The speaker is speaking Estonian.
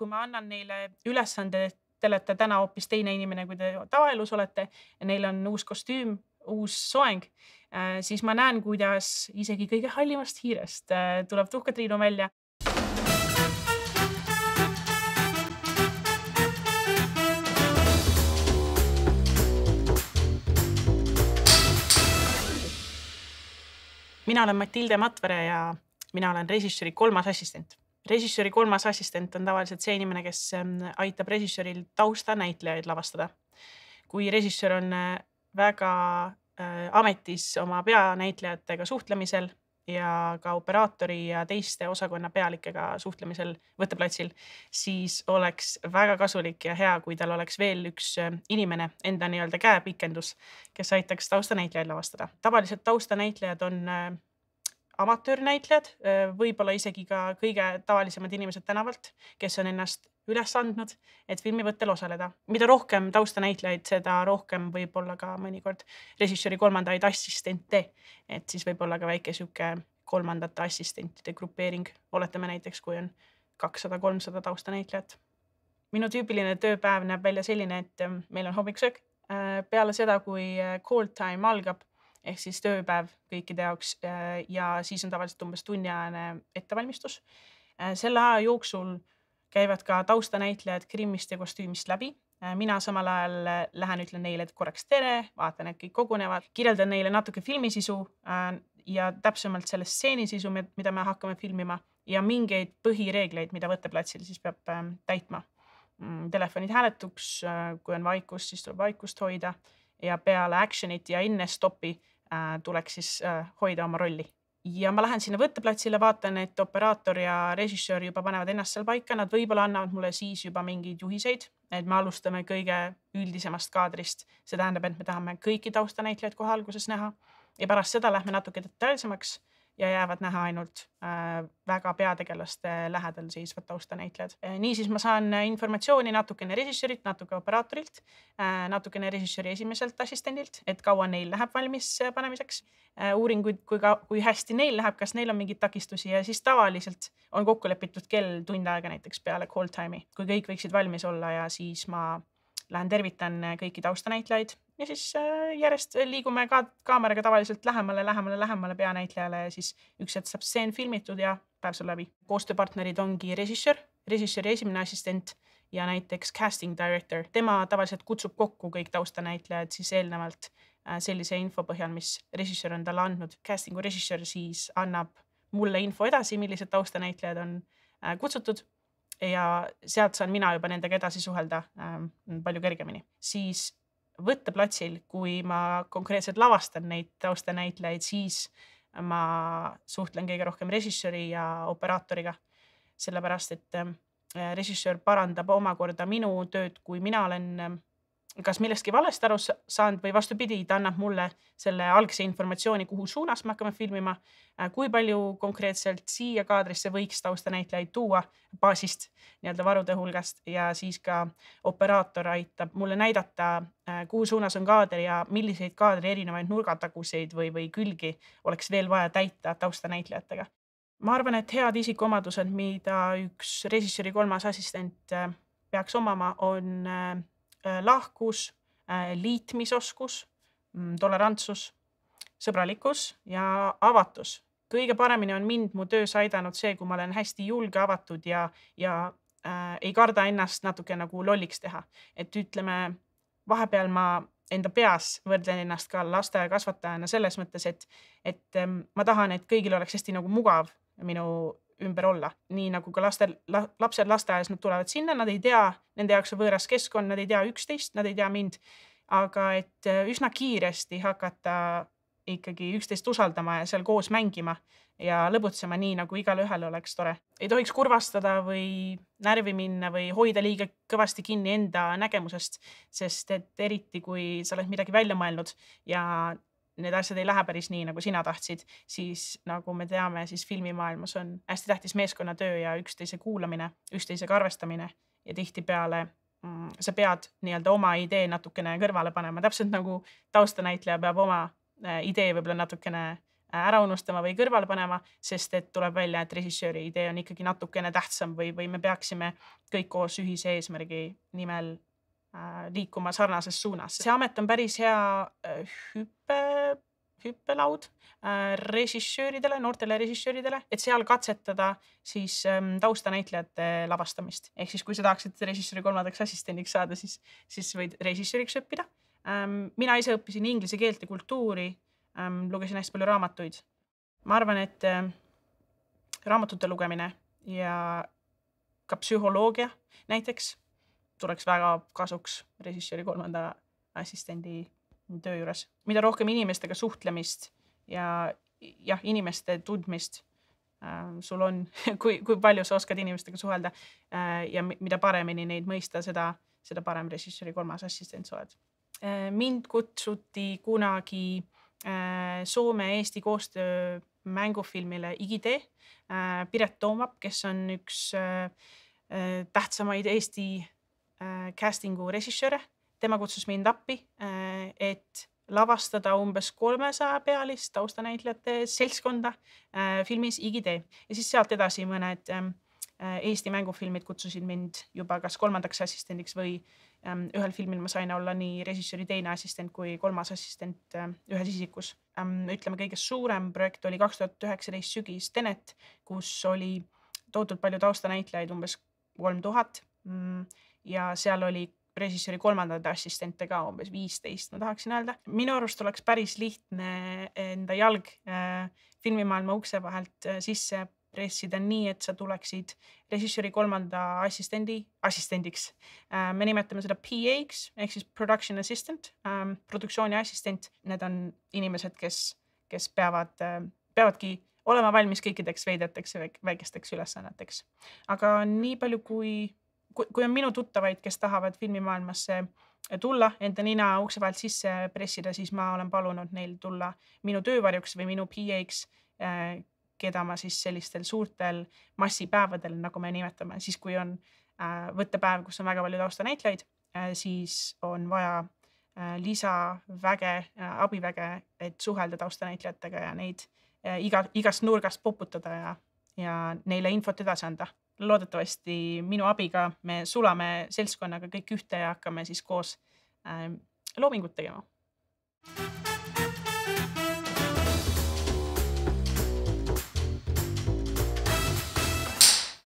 kui ma annan neile ülesande, et te olete täna hoopis teine inimene, kui te tavaelus olete ja neil on uus kostüüm, uus soeng, äh, siis ma näen, kuidas isegi kõige hallimast hiirest äh, tuleb tuhkatriinu välja. mina olen Matilde Matvere ja mina olen režissööri kolmas assistent režissööri kolmas assistent on tavaliselt see inimene, kes ähm, aitab režissööril taustanäitlejaid lavastada. kui režissöör on äh, väga äh, ametis oma peanäitlejatega suhtlemisel ja ka operaatori ja teiste osakonna pealikega suhtlemisel võtteplatsil, siis oleks väga kasulik ja hea, kui tal oleks veel üks äh, inimene, enda nii-öelda käepikendus, kes aitaks taustanäitlejaid lavastada. tavaliselt taustanäitlejad on amatöörnäitlejad, äh, võib-olla isegi ka kõige tavalisemad inimesed tänavalt, kes on ennast üles andnud, et filmivõttel osaleda. mida rohkem taustanäitlejaid, seda rohkem võib-olla ka mõnikord režissööri kolmandaid assistente, et siis võib-olla ka väike sihuke kolmandate assistentide grupeering, oletame näiteks, kui on kakssada, kolmsada taustanäitlejat. minu tüüpiline tööpäev näeb välja selline, et ähm, meil on hommikusöök. Äh, peale seda, kui äh, call time algab, ehk siis tööpäev kõikide jaoks äh, ja siis on tavaliselt umbes tunniajane ettevalmistus. Äh, selle aja jooksul käivad ka taustanäitlejad Krimmist ja kostüümist läbi. Äh, mina samal ajal lähen, ütlen neile korraks tere, vaatan, et kõik kogunevad, kirjeldan neile natuke filmi sisu ja täpsemalt selle stseeni sisu, mida me hakkame filmima ja mingeid põhireegleid, mida võtteplatsil siis peab täitma mm, telefonid hääletuks, kui on vaikus, siis tuleb vaikust hoida ja peale action'it ja enne stopi äh, tuleks siis äh, hoida oma rolli. ja ma lähen sinna võtteplatsile, vaatan, et operaator ja režissöör juba panevad ennast seal paika, nad võib-olla annavad mulle siis juba mingeid juhiseid, et me alustame kõige üldisemast kaadrist. see tähendab, et me tahame kõiki taustanäitlejaid kohe alguses näha ja pärast seda lähme natuke detailsemaks ja jäävad näha ainult äh, väga peategelaste lähedal siis vot taustanäitlejad. Äh, niisiis ma saan informatsiooni natukene režissöörilt, natuke operaatorilt, äh, natukene režissööri esimeselt assistendilt, et kaua neil läheb valmis panemiseks. uuringuid, kui ka, kui hästi neil läheb, kas neil on mingeid takistusi ja siis tavaliselt on kokku lepitud kell tund aega näiteks peale call time'i, kui kõik võiksid valmis olla ja siis ma lähen tervitan kõiki taustanäitlejaid, ja siis äh, järjest liigume ka kaameraga tavaliselt lähemale, lähemale, lähemale peanäitlejale ja siis üks hetk saab stseen filmitud ja päev saab läbi. koostööpartnerid ongi režissöör, režissööri esimene assistent ja näiteks casting director, tema tavaliselt kutsub kokku kõik taustanäitlejad siis eelnevalt äh, sellise info põhjal, mis režissöör on talle andnud. casting'u režissöör siis annab mulle info edasi, millised taustanäitlejad on äh, kutsutud ja sealt saan mina juba nendega edasi suhelda ähm, palju kergemini. siis võtteplatsil, kui ma konkreetselt lavastan neid taustanäitlejaid, siis ma suhtlen kõige rohkem režissööri ja operaatoriga. sellepärast et äh, režissöör parandab omakorda minu tööd, kui mina olen äh, kas millestki valesti aru saanud või vastupidi, ta annab mulle selle algse informatsiooni, kuhu suunas me hakkame filmima, äh, kui palju konkreetselt siia kaadrisse võiks taustanäitlejaid tuua baasist, nii-öelda varude hulgast ja siis ka operaator aitab mulle näidata, äh, kuhu suunas on kaader ja milliseid kaadri erinevaid nurgataguseid või, või külgi oleks veel vaja täita taustanäitlejatega. ma arvan, et head isikuomadused, mida üks režissööri kolmas assistent äh, peaks omama, on Äh, lahkus, äh, liitmisoskus, mm, tolerantsus, sõbralikkus ja avatus. kõige paremini on mind mu töös aidanud see, kui ma olen hästi julge, avatud ja, ja äh, ei karda ennast natuke nagu lolliks teha. et ütleme, vahepeal ma enda peas võrdlen ennast ka lasteaiakasvatajana selles mõttes, et, et ähm, ma tahan, et kõigil oleks hästi nagu mugav minu ümber olla, nii nagu ka lastel la,, lapsed lasteaias, nad tulevad sinna, nad ei tea, nende jaoks on võõras keskkond, nad ei tea üksteist, nad ei tea mind. aga et äh, üsna kiiresti hakata ikkagi üksteist usaldama ja seal koos mängima ja lõbutsema nii, nagu igalühel oleks tore. ei tohiks kurvastada või närvi minna või hoida liiga kõvasti kinni enda nägemusest, sest et eriti, kui sa oled midagi välja mõelnud ja need asjad ei lähe päris nii, nagu sina tahtsid, siis nagu me teame, siis filmimaailmas on hästi tähtis meeskonnatöö ja üksteise kuulamine, üksteisega arvestamine ja tihtipeale mm, sa pead nii-öelda oma idee natukene kõrvale panema, täpselt nagu taustanäitleja peab oma äh, idee võib-olla natukene äh, ära unustama või kõrvale panema, sest et tuleb välja, et režissööri idee on ikkagi natukene tähtsam või, või me peaksime kõik koos ühise eesmärgi nimel äh, liikuma sarnases suunas. see amet on päris hea hüpe hüppelaud äh, režissööridele, noortele režissööridele, et seal katsetada siis ähm, taustanäitlejate lavastamist. ehk siis, kui sa tahaksid režissööri kolmandaks assistendiks saada, siis, siis võid režissööriks õppida. Ähm, mina ise õppisin inglise keelt ja kultuuri, ähm, lugesin hästi palju raamatuid. ma arvan, et raamatute lugemine ja ka psühholoogia näiteks tuleks väga kasuks režissööri kolmanda assistendi töö juures, mida rohkem inimestega suhtlemist ja jah, inimeste tundmist ähm, sul on, kui, kui palju sa oskad inimestega suhelda äh, ja mida paremini neid mõista, seda, seda parem režissööri kolmas assistent sa oled. Äh, mind kutsuti kunagi äh, Soome-Eesti koostöö mängufilmile Igitee. Piret Toomap, kes on üks tähtsamaid Eesti casting'u režissööre tema kutsus mind appi, äh, et lavastada umbes kolmesaja pealist taustanäitlejate seltskonda äh, filmis Igitee ja siis sealt edasi mõned ähm, äh, Eesti mängufilmid kutsusid mind juba kas kolmandaks assistendiks või ähm, ühel filmil ma sain olla nii režissööri teine assistent kui kolmas assistent ähm, ühes isikus. ütleme, kõige suurem projekt oli kaks tuhat üheksateist sügis Tenet, kus oli tohutult palju taustanäitlejaid, umbes kolm tuhat. Mm, ja seal oli režissööri kolmandate assistente ka umbes viisteist, ma tahaksin öelda. minu arust oleks päris lihtne eh, enda jalg eh, filmimaailma ukse vahelt eh, sisse pressida nii, et sa tuleksid režissööri kolmanda assistendi, assistendiks. me nimetame seda PA-ks ehk siis production assistant, produktsiooni assistent, need on inimesed, kes, kes peavad, peavadki olema valmis kõikideks veideteks ja väikesteks ülesanneteks. aga nii palju, kui kui on minu tuttavaid, kes tahavad filmimaailmasse tulla, enda nina ukse vahelt sisse pressida, siis ma olen palunud neil tulla minu töövarjuks või minu PA-ks, äh, keda ma siis sellistel suurtel massipäevadel, nagu me nimetame, siis kui on äh, võttepäev, kus on väga palju taustanäitlejaid, äh, siis on vaja lisaväge, abiväge, et suhelda taustanäitlejatega ja neid iga, igast nurgast poputada ja, ja neile infot edasi anda loodetavasti minu abiga me sulame seltskonnaga kõik ühte ja hakkame siis koos ähm, loomingut tegema.